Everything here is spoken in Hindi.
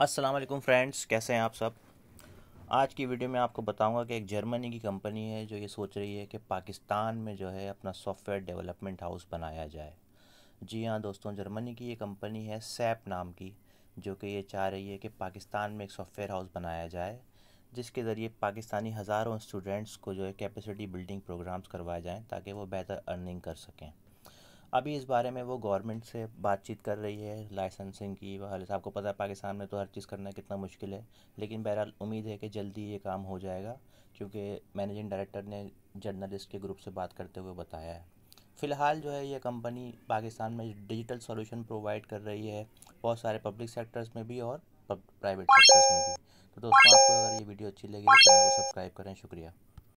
अस्सलाम वालेकुम फ्रेंड्स कैसे हैं आप सब आज की वीडियो में आपको बताऊंगा कि एक जर्मनी की कंपनी है जो ये सोच रही है कि पाकिस्तान में जो है अपना सॉफ्टवेयर डेवलपमेंट हाउस बनाया जाए जी हाँ दोस्तों जर्मनी की ये कंपनी है सैप नाम की जो कि ये चाह रही है कि पाकिस्तान में एक सॉफ्टवेयर हाउस बनाया जाए जिसके ज़रिए पाकिस्तानी हज़ारों स्टूडेंट्स को जो है कैपेसिटी बिल्डिंग प्रोग्राम्स करवाए जाएँ ताकि वो बेहतर अर्निंग कर सकें अभी इस बारे में वो गवर्नमेंट से बातचीत कर रही है लाइसेंसिंग की वाले से आपको पता है पाकिस्तान में तो हर चीज़ करना कितना मुश्किल है लेकिन बहरहाल उम्मीद है कि जल्दी ये काम हो जाएगा क्योंकि मैनेजिंग डायरेक्टर ने जर्नलिस्ट के ग्रुप से बात करते हुए बताया है फ़िलहाल जो है ये कंपनी पाकिस्तान में डिजिटल सॉल्यूशन प्रोवाइड कर रही है बहुत सारे पब्लिक सेक्टर्स में भी और प्राइवेट सेक्टर्स में भी तो दोस्तों आपको अगर ये वीडियो अच्छी लगी तो चैनल को सब्सक्राइब करें शुक्रिया